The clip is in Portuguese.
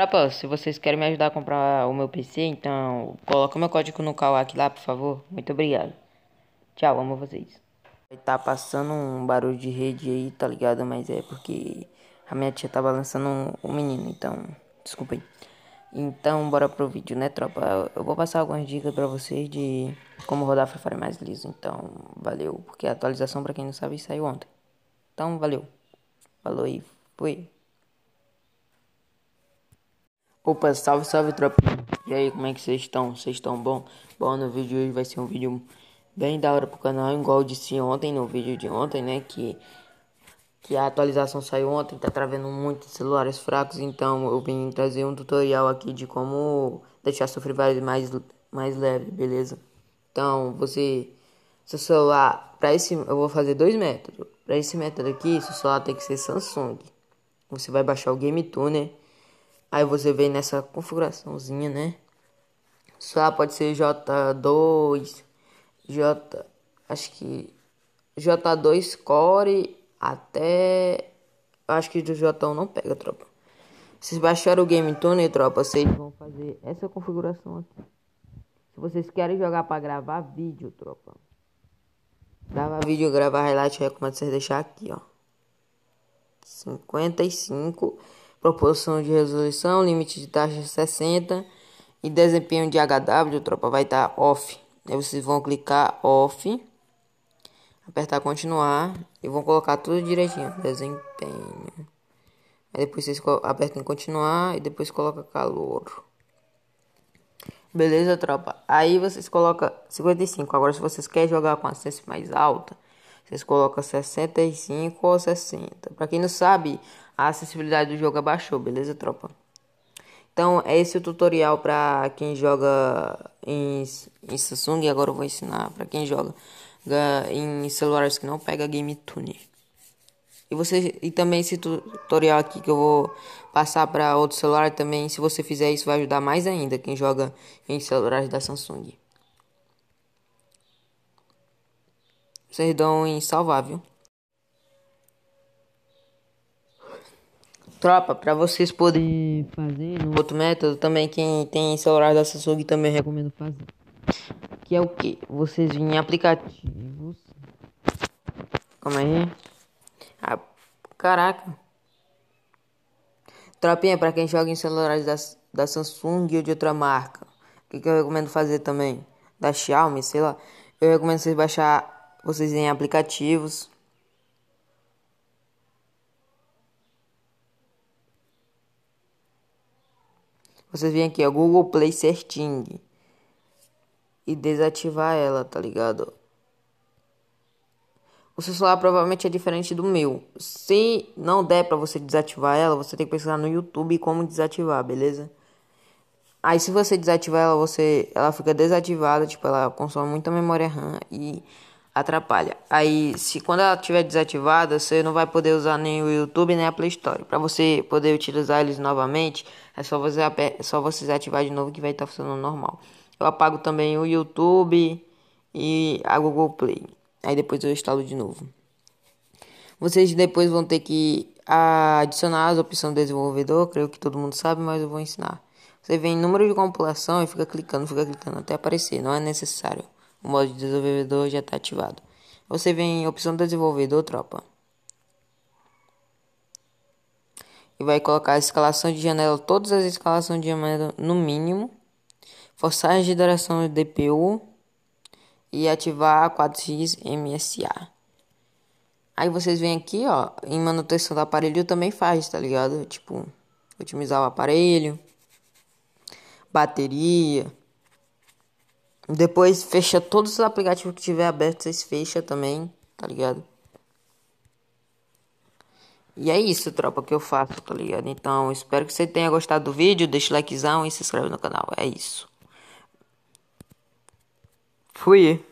Tropa, se vocês querem me ajudar a comprar o meu PC, então coloca meu código no Kawak lá, por favor. Muito obrigado. Tchau, amo vocês. Tá passando um barulho de rede aí, tá ligado? Mas é porque a minha tia tava tá lançando o um, menino, então desculpa aí. Então, bora pro vídeo, né, tropa? Eu vou passar algumas dicas pra vocês de como rodar Free Fire mais liso. Então, valeu, porque a atualização, pra quem não sabe, saiu ontem. Então, valeu. Falou e fui. Opa, salve, salve, tropinha. E aí, como é que vocês estão? Vocês estão bom? Bom, no vídeo de hoje vai ser um vídeo bem da hora pro canal, igual eu disse ontem, no vídeo de ontem, né, que que a atualização saiu ontem, tá travando muitos celulares fracos, então eu vim trazer um tutorial aqui de como deixar seu Free Fire mais mais leve, beleza? Então, você seu celular, para esse eu vou fazer dois métodos. Para esse método aqui, seu celular tem que ser Samsung. Você vai baixar o Game Tuner Aí você vem nessa configuraçãozinha, né? Só pode ser J2, J, acho que J2 Core até acho que do J1 não pega, tropa. Vocês baixaram o Game Tune, tropa, vocês vão fazer essa configuração aqui. Se vocês querem jogar para gravar vídeo, tropa. Gravar vídeo, gravar highlight, recomendo vocês deixar aqui, ó. 55 proporção de resolução, limite de taxa 60 e desempenho de HW, tropa, vai estar tá off. Aí vocês vão clicar off, apertar continuar e vão colocar tudo direitinho, desempenho. Aí depois vocês apertam continuar e depois coloca calor. Beleza, tropa? Aí vocês colocam 55. Agora, se vocês querem jogar com a mais alta, vocês colocam 65 ou 60. Para quem não sabe, a acessibilidade do jogo abaixou, beleza, tropa? Então, é esse o tutorial para quem joga em, em Samsung. Agora eu vou ensinar para quem joga em celulares que não pega Game Tune. E você e também esse tutorial aqui que eu vou passar para outro celular também, se você fizer isso vai ajudar mais ainda quem joga em celulares da Samsung. Vocês dão em salvar, viu? Tropa, para vocês poderem fazer no outro método, também quem tem celular da Samsung também recomendo fazer. Que é o que? Vocês vêm em aplicativos. é aí. Ah, caraca. Tropinha, para quem joga em celulares da, da Samsung ou de outra marca, o que, que eu recomendo fazer também? Da Xiaomi, sei lá. Eu recomendo vocês baixar vocês em aplicativos. Vocês vêm aqui, ó, Google Play Setting. E desativar ela, tá ligado? O seu celular provavelmente é diferente do meu. Se não der para você desativar ela, você tem que pesquisar no YouTube como desativar, beleza? Aí se você desativar ela, você ela fica desativada, tipo, ela consome muita memória RAM e atrapalha. Aí, se quando ela estiver desativada, você não vai poder usar nem o YouTube nem a Play Store. Para você poder utilizar eles novamente, é só você é só vocês ativar de novo que vai estar funcionando normal. Eu apago também o YouTube e a Google Play. Aí depois eu instalo de novo. Vocês depois vão ter que adicionar as opções do desenvolvedor, creio que todo mundo sabe, mas eu vou ensinar. Você vem em número de compilação e fica clicando, fica clicando até aparecer, não é necessário. O modo de desenvolvedor já está ativado. Você vem em opção desenvolvedor, tropa. E vai colocar a escalação de janela, todas as escalações de janela no mínimo. Forçar a geração de DPU. E ativar a 4x MSA. Aí vocês vêm aqui, ó, em manutenção do aparelho também faz, tá ligado? Tipo, otimizar o aparelho, bateria, depois fecha todos os aplicativos que tiver aberto, vocês fecham também, tá ligado? E é isso, tropa, que eu faço, tá ligado? Então, espero que você tenha gostado do vídeo. Deixa o likezão e se inscreve no canal. É isso. Fui.